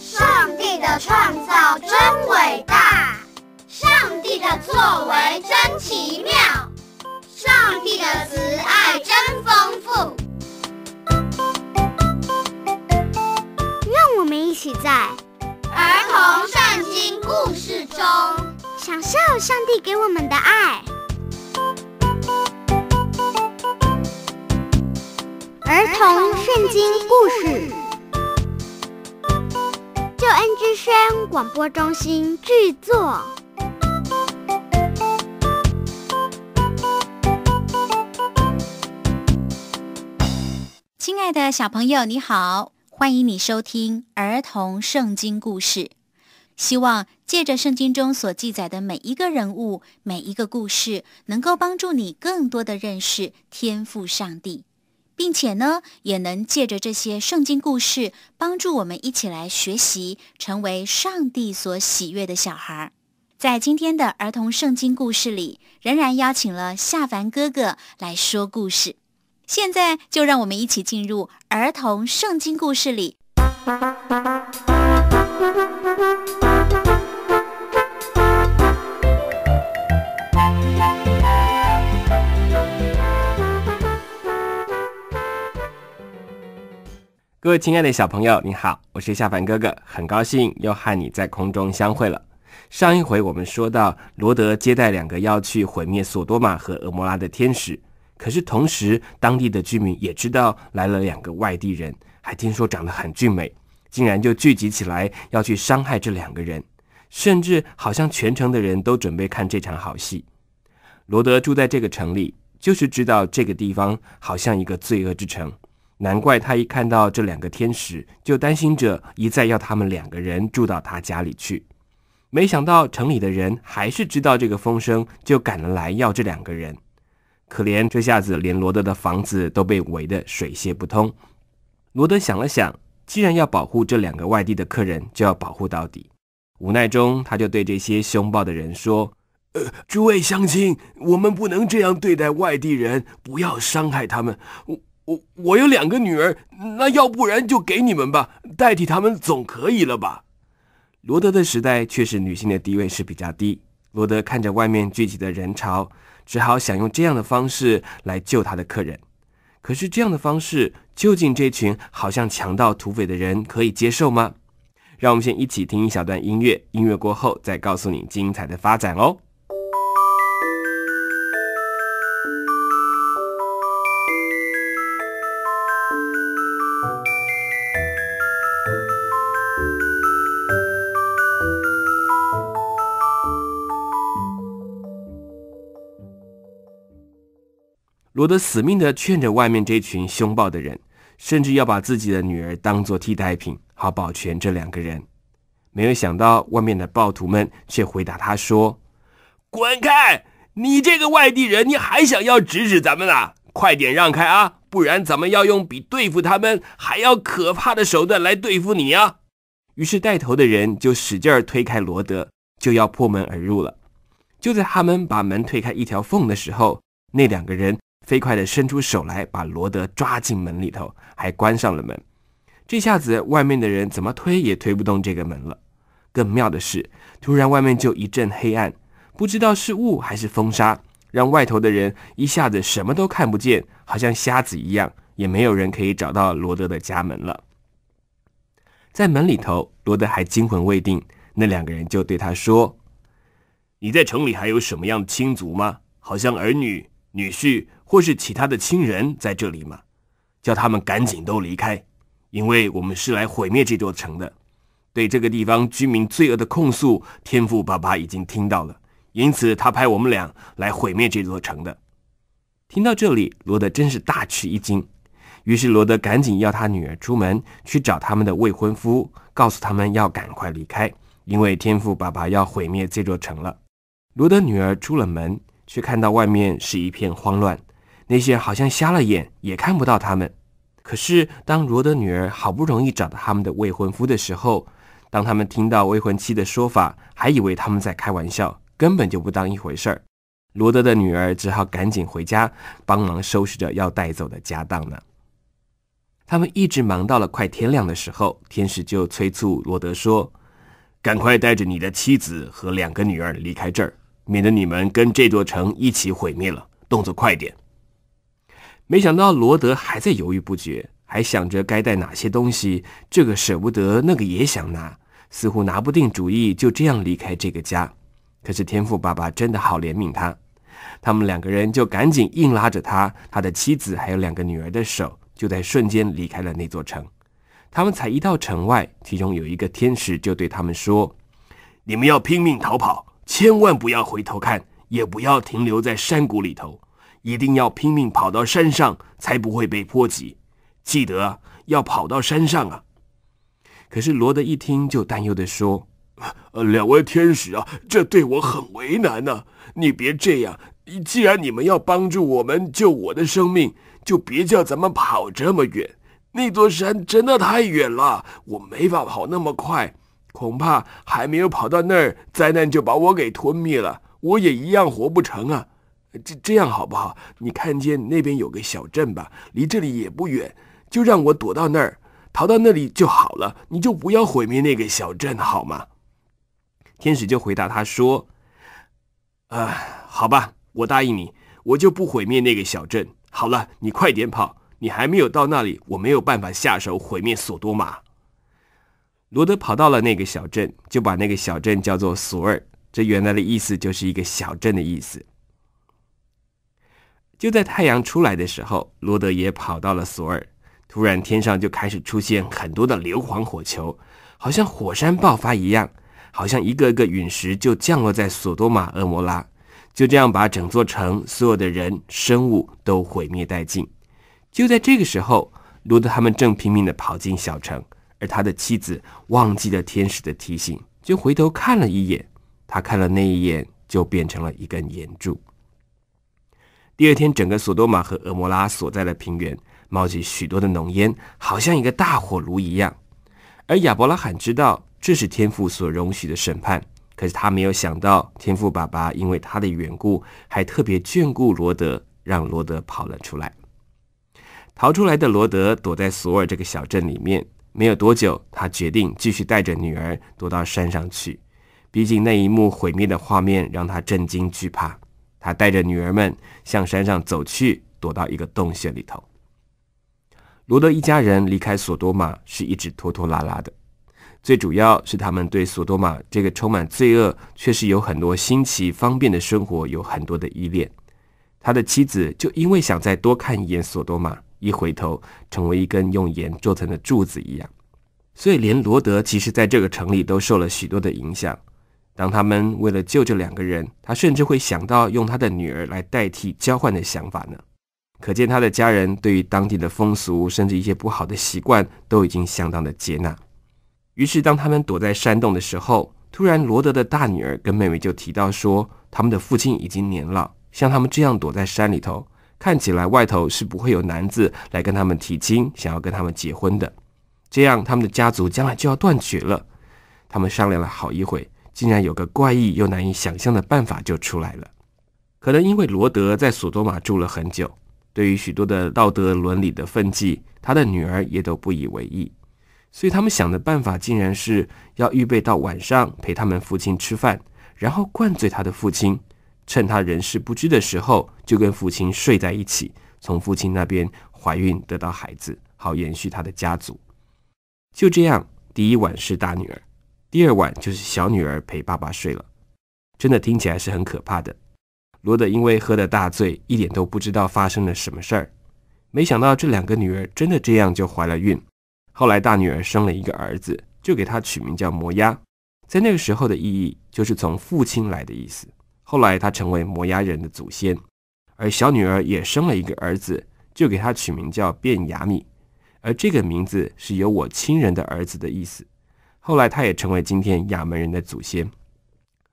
上帝的创造真伟大，上帝的作为真奇妙，上帝的慈爱真丰富。让我们一起在儿童圣经故事中，享受上帝给我们的爱。儿童圣经故事，救恩之声广播中心制作。亲爱的小朋友，你好，欢迎你收听儿童圣经故事。希望借着圣经中所记载的每一个人物、每一个故事，能够帮助你更多的认识天赋上帝。并且呢，也能借着这些圣经故事，帮助我们一起来学习，成为上帝所喜悦的小孩。在今天的儿童圣经故事里，仍然邀请了夏凡哥哥来说故事。现在就让我们一起进入儿童圣经故事里。各位亲爱的小朋友，你好，我是夏凡哥哥，很高兴又和你在空中相会了。上一回我们说到，罗德接待两个要去毁灭索多玛和俄摩拉的天使，可是同时当地的居民也知道来了两个外地人，还听说长得很俊美，竟然就聚集起来要去伤害这两个人，甚至好像全城的人都准备看这场好戏。罗德住在这个城里，就是知道这个地方好像一个罪恶之城。难怪他一看到这两个天使，就担心着一再要他们两个人住到他家里去。没想到城里的人还是知道这个风声，就赶了来要这两个人。可怜，这下子连罗德的房子都被围得水泄不通。罗德想了想，既然要保护这两个外地的客人，就要保护到底。无奈中，他就对这些凶暴的人说：“呃，诸位乡亲，我们不能这样对待外地人，不要伤害他们。”我我有两个女儿，那要不然就给你们吧，代替他们总可以了吧？罗德的时代确实女性的地位是比较低。罗德看着外面聚集的人潮，只好想用这样的方式来救他的客人。可是这样的方式，究竟这群好像强盗土匪的人，可以接受吗？让我们先一起听一小段音乐，音乐过后再告诉你精彩的发展哦。罗德死命的劝着外面这群凶暴的人，甚至要把自己的女儿当做替代品，好保全这两个人。没有想到，外面的暴徒们却回答他说：“滚开！你这个外地人，你还想要指使咱们啊？快点让开啊！不然咱们要用比对付他们还要可怕的手段来对付你啊！”于是带头的人就使劲儿推开罗德，就要破门而入了。就在他们把门推开一条缝的时候，那两个人。飞快地伸出手来，把罗德抓进门里头，还关上了门。这下子，外面的人怎么推也推不动这个门了。更妙的是，突然外面就一阵黑暗，不知道是雾还是风沙，让外头的人一下子什么都看不见，好像瞎子一样。也没有人可以找到罗德的家门了。在门里头，罗德还惊魂未定，那两个人就对他说：“你在城里还有什么样的亲族吗？好像儿女、女婿？”或是其他的亲人在这里吗？叫他们赶紧都离开，因为我们是来毁灭这座城的。对这个地方居民罪恶的控诉，天赋爸爸已经听到了，因此他派我们俩来毁灭这座城的。听到这里，罗德真是大吃一惊。于是罗德赶紧要他女儿出门去找他们的未婚夫，告诉他们要赶快离开，因为天赋爸爸要毁灭这座城了。罗德女儿出了门，却看到外面是一片慌乱。那些人好像瞎了眼，也看不到他们。可是，当罗德女儿好不容易找到他们的未婚夫的时候，当他们听到未婚妻的说法，还以为他们在开玩笑，根本就不当一回事儿。罗德的女儿只好赶紧回家，帮忙收拾着要带走的家当呢。他们一直忙到了快天亮的时候，天使就催促罗德说：“赶快带着你的妻子和两个女儿离开这儿，免得你们跟这座城一起毁灭了。动作快点！”没想到罗德还在犹豫不决，还想着该带哪些东西，这个舍不得，那个也想拿，似乎拿不定主意，就这样离开这个家。可是天赋爸爸真的好怜悯他，他们两个人就赶紧硬拉着他、他的妻子还有两个女儿的手，就在瞬间离开了那座城。他们才一到城外，其中有一个天使就对他们说：“你们要拼命逃跑，千万不要回头看，也不要停留在山谷里头。”一定要拼命跑到山上，才不会被波及。记得要跑到山上啊！可是罗德一听就担忧地说：“两位天使啊，这对我很为难呢。你别这样，既然你们要帮助我们救我的生命，就别叫咱们跑这么远。那座山真的太远了，我没法跑那么快。恐怕还没有跑到那儿，灾难就把我给吞灭了，我也一样活不成啊。”这这样好不好？你看见那边有个小镇吧，离这里也不远，就让我躲到那儿，逃到那里就好了。你就不要毁灭那个小镇，好吗？天使就回答他说：“啊，好吧，我答应你，我就不毁灭那个小镇。好了，你快点跑，你还没有到那里，我没有办法下手毁灭索多玛。”罗德跑到了那个小镇，就把那个小镇叫做索尔，这原来的意思就是一个小镇的意思。就在太阳出来的时候，罗德也跑到了索尔。突然，天上就开始出现很多的硫磺火球，好像火山爆发一样，好像一个一个陨石就降落在索多玛、厄摩拉，就这样把整座城所有的人、生物都毁灭殆尽。就在这个时候，罗德他们正拼命的跑进小城，而他的妻子忘记了天使的提醒，就回头看了一眼。他看了那一眼，就变成了一根岩柱。第二天，整个索多玛和俄摩拉所在的平原冒起许多的浓烟，好像一个大火炉一样。而亚伯拉罕知道这是天父所容许的审判，可是他没有想到，天父爸爸因为他的缘故，还特别眷顾罗德，让罗德跑了出来。逃出来的罗德躲在索尔这个小镇里面，没有多久，他决定继续带着女儿躲到山上去。毕竟那一幕毁灭的画面让他震惊惧怕。他带着女儿们向山上走去，躲到一个洞穴里头。罗德一家人离开索多玛是一直拖拖拉拉的，最主要是他们对索多玛这个充满罪恶，却是有很多新奇方便的生活，有很多的依恋。他的妻子就因为想再多看一眼索多玛，一回头成为一根用盐做成的柱子一样，所以连罗德其实在这个城里都受了许多的影响。当他们为了救这两个人，他甚至会想到用他的女儿来代替交换的想法呢。可见他的家人对于当地的风俗，甚至一些不好的习惯，都已经相当的接纳。于是，当他们躲在山洞的时候，突然罗德的大女儿跟妹妹就提到说，他们的父亲已经年老，像他们这样躲在山里头，看起来外头是不会有男子来跟他们提亲，想要跟他们结婚的。这样，他们的家族将来就要断绝了。他们商量了好一会，竟然有个怪异又难以想象的办法就出来了，可能因为罗德在索多玛住了很久，对于许多的道德伦理的禁忌，他的女儿也都不以为意，所以他们想的办法竟然是要预备到晚上陪他们父亲吃饭，然后灌醉他的父亲，趁他人事不知的时候就跟父亲睡在一起，从父亲那边怀孕得到孩子，好延续他的家族。就这样，第一晚是大女儿。第二晚就是小女儿陪爸爸睡了，真的听起来是很可怕的。罗德因为喝得大醉，一点都不知道发生了什么事儿。没想到这两个女儿真的这样就怀了孕。后来大女儿生了一个儿子，就给他取名叫摩押。在那个时候的意义就是从父亲来的意思。后来他成为摩押人的祖先，而小女儿也生了一个儿子，就给他取名叫变雅米，而这个名字是由我亲人的儿子的意思。后来，他也成为今天亚门人的祖先。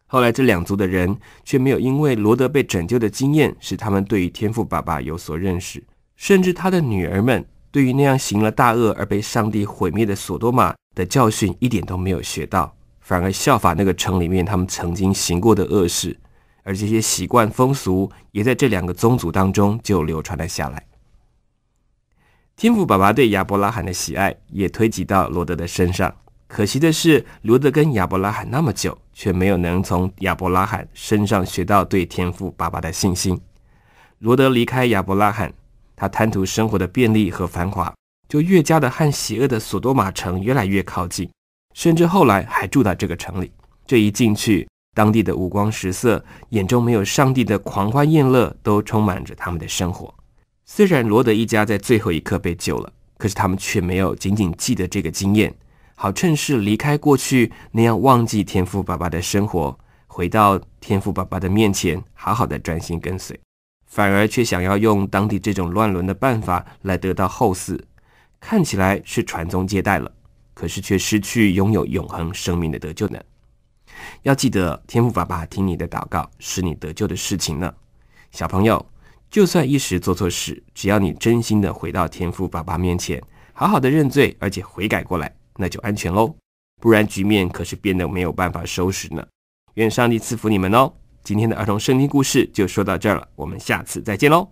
后来，这两族的人却没有因为罗德被拯救的经验，使他们对于天赋爸爸有所认识，甚至他的女儿们对于那样行了大恶而被上帝毁灭的索多玛的教训一点都没有学到，反而效法那个城里面他们曾经行过的恶事。而这些习惯风俗也在这两个宗族当中就流传了下来。天赋爸爸对亚伯拉罕的喜爱也推及到罗德的身上。可惜的是，罗德跟亚伯拉罕那么久，却没有能从亚伯拉罕身上学到对天赋爸爸的信心。罗德离开亚伯拉罕，他贪图生活的便利和繁华，就越加的和邪恶的索多玛城越来越靠近，甚至后来还住到这个城里。这一进去，当地的五光十色，眼中没有上帝的狂欢宴乐都充满着他们的生活。虽然罗德一家在最后一刻被救了，可是他们却没有仅仅记得这个经验。好趁势离开过去那样忘记天赋爸爸的生活，回到天赋爸爸的面前，好好的专心跟随，反而却想要用当地这种乱伦的办法来得到后嗣，看起来是传宗接代了，可是却失去拥有永恒生命的得救呢。要记得天赋爸爸听你的祷告使你得救的事情呢，小朋友，就算一时做错事，只要你真心的回到天赋爸爸面前，好好的认罪而且回改过来。那就安全喽，不然局面可是变得没有办法收拾呢。愿上帝赐福你们哦。今天的儿童圣经故事就说到这儿了，我们下次再见喽。